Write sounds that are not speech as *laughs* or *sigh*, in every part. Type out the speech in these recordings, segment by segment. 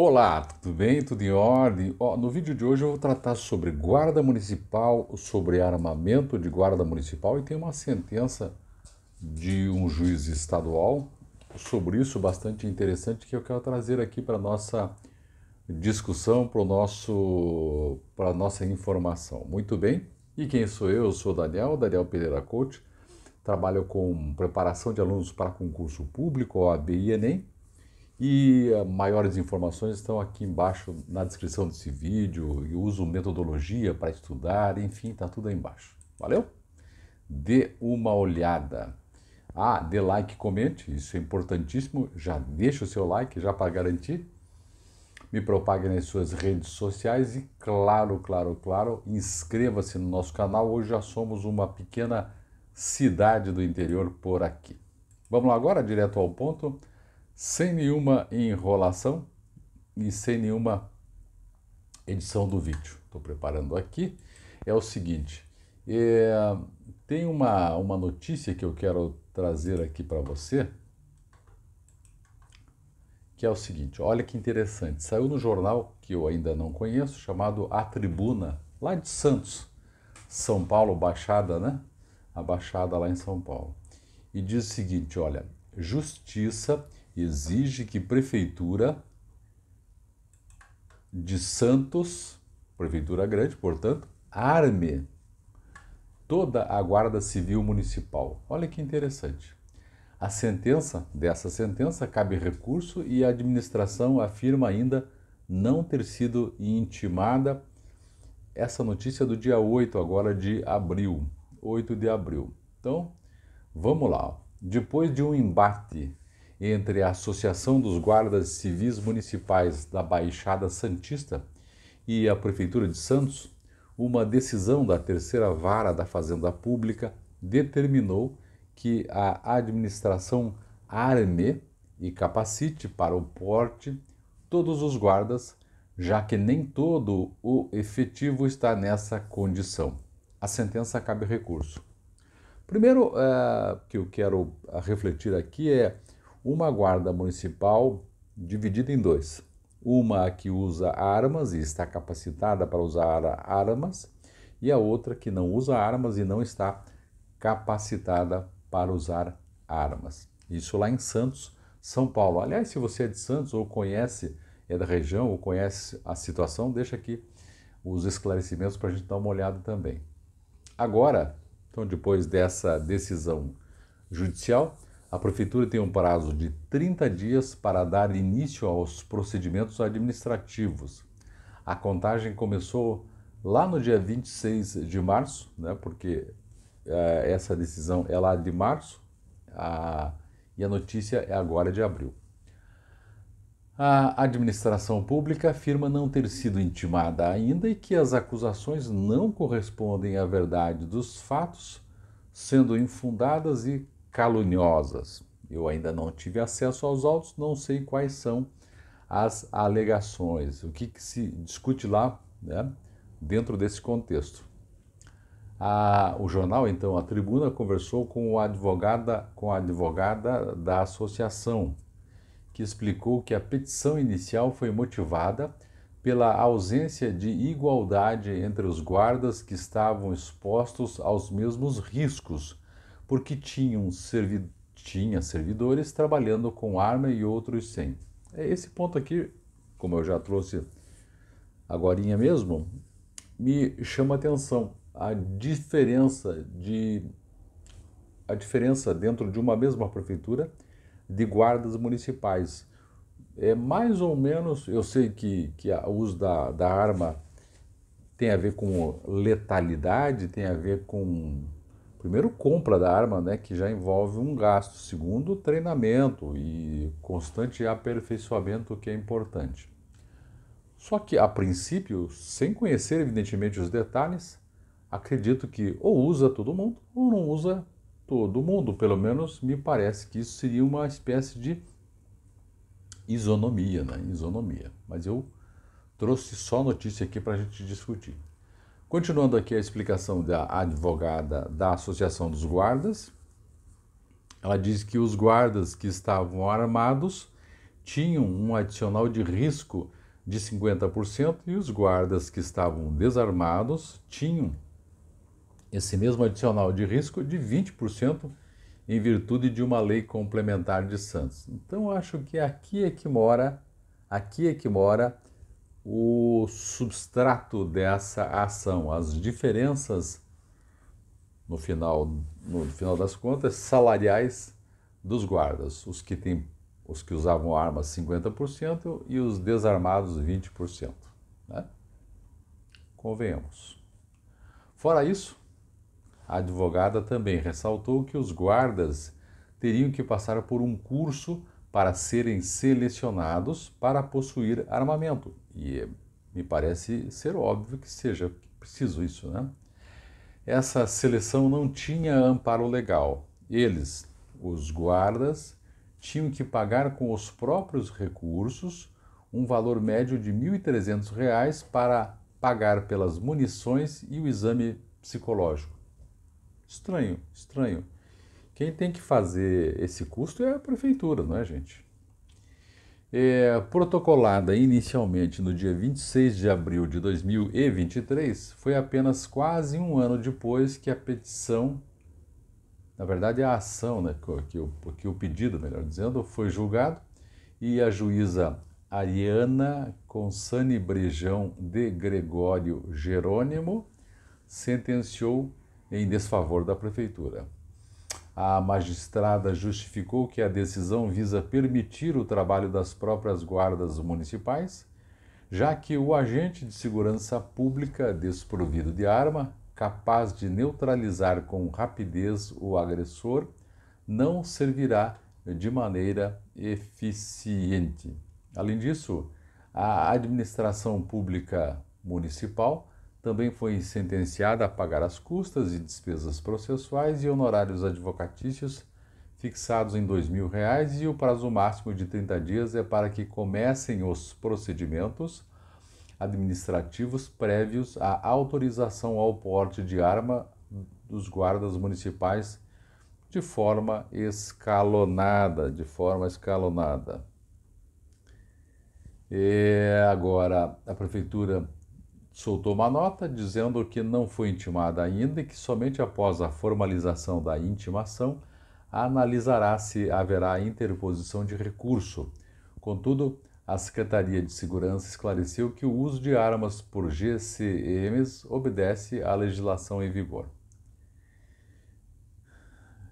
Olá, tudo bem? Tudo em ordem? Ó, no vídeo de hoje eu vou tratar sobre guarda municipal, sobre armamento de guarda municipal e tem uma sentença de um juiz estadual sobre isso bastante interessante que eu quero trazer aqui para nossa discussão, para nosso para nossa informação. Muito bem. E quem sou eu? Eu sou Daniel, Daniel Pereira Coach. Trabalho com preparação de alunos para concurso público, OAB e ENEM e maiores informações estão aqui embaixo na descrição desse vídeo. Eu uso metodologia para estudar, enfim, está tudo aí embaixo. Valeu? Dê uma olhada. Ah, dê like, comente, isso é importantíssimo. Já deixa o seu like, já para garantir. Me propague nas suas redes sociais e, claro, claro, claro, inscreva-se no nosso canal. Hoje já somos uma pequena cidade do interior por aqui. Vamos lá agora, direto ao ponto sem nenhuma enrolação e sem nenhuma edição do vídeo. Estou preparando aqui. É o seguinte, é, tem uma, uma notícia que eu quero trazer aqui para você, que é o seguinte, olha que interessante, saiu no jornal que eu ainda não conheço, chamado A Tribuna, lá de Santos, São Paulo, Baixada, né? A Baixada lá em São Paulo. E diz o seguinte, olha, Justiça exige que prefeitura de Santos, prefeitura grande, portanto, arme toda a Guarda Civil Municipal. Olha que interessante. A sentença dessa sentença cabe recurso e a administração afirma ainda não ter sido intimada. Essa notícia é do dia 8 agora de abril, 8 de abril. Então, vamos lá. Depois de um embate entre a Associação dos Guardas Civis Municipais da Baixada Santista e a Prefeitura de Santos, uma decisão da terceira vara da Fazenda Pública determinou que a administração arme e capacite para o porte todos os guardas, já que nem todo o efetivo está nessa condição. A sentença cabe recurso. Primeiro, é, que eu quero refletir aqui é uma guarda municipal dividida em dois. Uma que usa armas e está capacitada para usar armas, e a outra que não usa armas e não está capacitada para usar armas. Isso lá em Santos, São Paulo. Aliás, se você é de Santos ou conhece, é da região ou conhece a situação, deixa aqui os esclarecimentos para a gente dar uma olhada também. Agora, então depois dessa decisão judicial, a Prefeitura tem um prazo de 30 dias para dar início aos procedimentos administrativos. A contagem começou lá no dia 26 de março, né, porque eh, essa decisão é lá de março e a notícia é agora de abril. A administração pública afirma não ter sido intimada ainda e que as acusações não correspondem à verdade dos fatos, sendo infundadas e caluniosas. Eu ainda não tive acesso aos autos, não sei quais são as alegações, o que, que se discute lá né, dentro desse contexto. A, o jornal, então, a tribuna conversou com o advogada, com a advogada da associação, que explicou que a petição inicial foi motivada pela ausência de igualdade entre os guardas que estavam expostos aos mesmos riscos porque tinham servid tinha servidores trabalhando com arma e outros sem. É esse ponto aqui, como eu já trouxe agora mesmo, me chama atenção a diferença de a diferença dentro de uma mesma prefeitura de guardas municipais. É mais ou menos, eu sei que, que o uso da, da arma tem a ver com letalidade, tem a ver com primeiro compra da arma, né, que já envolve um gasto, segundo treinamento e constante aperfeiçoamento que é importante. Só que a princípio, sem conhecer evidentemente os detalhes, acredito que ou usa todo mundo ou não usa todo mundo, pelo menos me parece que isso seria uma espécie de isonomia, né? Isonomia. Mas eu trouxe só notícia aqui para a gente discutir. Continuando aqui a explicação da advogada da Associação dos Guardas, ela diz que os guardas que estavam armados tinham um adicional de risco de 50% e os guardas que estavam desarmados tinham esse mesmo adicional de risco de 20% em virtude de uma lei complementar de Santos. Então acho que aqui é que mora, aqui é que mora o substrato dessa ação, as diferenças no final, no final das contas salariais dos guardas, os que têm os que usavam armas 50% e os desarmados 20%, né? Convenhamos. Fora isso, a advogada também ressaltou que os guardas teriam que passar por um curso para serem selecionados para possuir armamento. E é, me parece ser óbvio que seja preciso isso, né? Essa seleção não tinha amparo legal. Eles, os guardas, tinham que pagar com os próprios recursos um valor médio de R$ 1.300 para pagar pelas munições e o exame psicológico. Estranho, estranho. Quem tem que fazer esse custo é a prefeitura, não é, gente? É, protocolada inicialmente no dia 26 de abril de 2023, foi apenas quase um ano depois que a petição, na verdade a ação, né, que, o, que o pedido, melhor dizendo, foi julgado e a juíza Ariana Consani Brejão de Gregório Jerônimo sentenciou em desfavor da prefeitura. A magistrada justificou que a decisão visa permitir o trabalho das próprias guardas municipais, já que o agente de segurança pública desprovido de arma, capaz de neutralizar com rapidez o agressor, não servirá de maneira eficiente. Além disso, a administração pública municipal também foi sentenciada a pagar as custas e despesas processuais e honorários advocatícios fixados em R$ 2.000 e o prazo máximo de 30 dias é para que comecem os procedimentos administrativos prévios à autorização ao porte de arma dos guardas municipais de forma escalonada, de forma escalonada. E agora a prefeitura soltou uma nota dizendo que não foi intimada ainda e que somente após a formalização da intimação analisará se haverá interposição de recurso. Contudo, a Secretaria de Segurança esclareceu que o uso de armas por GCMs obedece à legislação em vigor.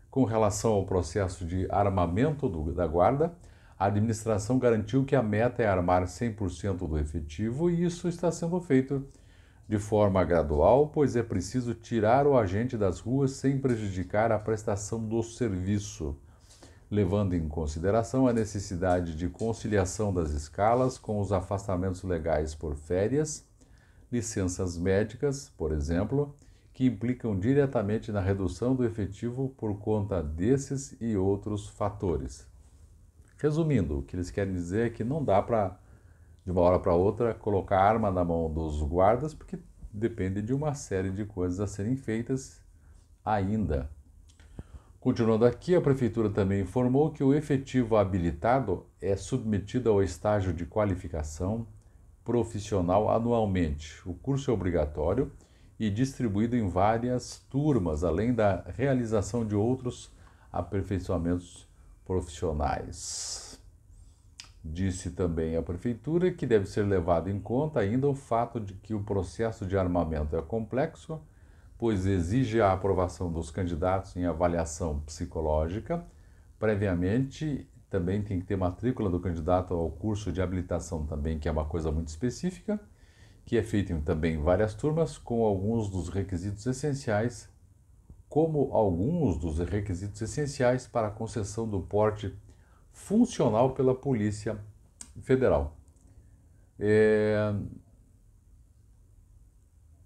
Com relação ao processo de armamento do, da Guarda, a administração garantiu que a meta é armar 100% do efetivo e isso está sendo feito de forma gradual, pois é preciso tirar o agente das ruas sem prejudicar a prestação do serviço, levando em consideração a necessidade de conciliação das escalas com os afastamentos legais por férias, licenças médicas, por exemplo, que implicam diretamente na redução do efetivo por conta desses e outros fatores. Resumindo, o que eles querem dizer é que não dá para, de uma hora para outra, colocar a arma na mão dos guardas, porque depende de uma série de coisas a serem feitas ainda. Continuando aqui, a Prefeitura também informou que o efetivo habilitado é submetido ao estágio de qualificação profissional anualmente. O curso é obrigatório e distribuído em várias turmas, além da realização de outros aperfeiçoamentos profissionais. Disse também a prefeitura que deve ser levado em conta ainda o fato de que o processo de armamento é complexo, pois exige a aprovação dos candidatos em avaliação psicológica. Previamente, também tem que ter matrícula do candidato ao curso de habilitação também, que é uma coisa muito específica, que é feita também em várias turmas com alguns dos requisitos essenciais como alguns dos requisitos essenciais para a concessão do porte funcional pela Polícia Federal. É...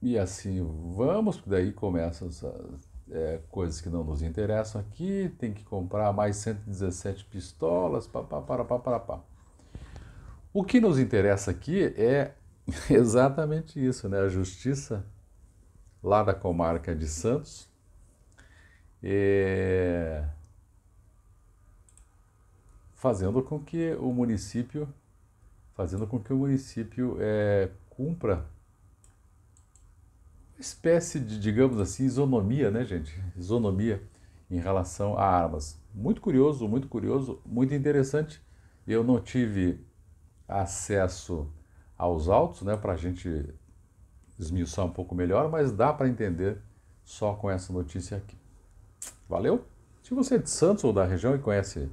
E assim vamos, daí começam as é, coisas que não nos interessam aqui, tem que comprar mais 117 pistolas, papapá. para, O que nos interessa aqui é *laughs* exatamente isso, né? A justiça lá da comarca de Santos é, fazendo com que o município, fazendo com que o município é, cumpra uma espécie de, digamos assim, isonomia, né, gente? Isonomia em relação a armas. Muito curioso, muito curioso, muito interessante. Eu não tive acesso aos autos, né, para a gente esmiuçar um pouco melhor, mas dá para entender só com essa notícia aqui. Valeu? Se você é de Santos ou da região e conhece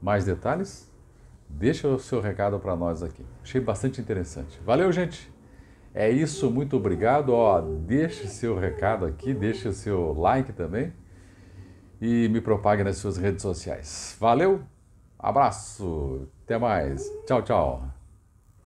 mais detalhes, deixa o seu recado para nós aqui. Achei bastante interessante. Valeu, gente! É isso, muito obrigado. Ó, deixe seu recado aqui, deixe seu like também e me propague nas suas redes sociais. Valeu, abraço, até mais. Tchau, tchau.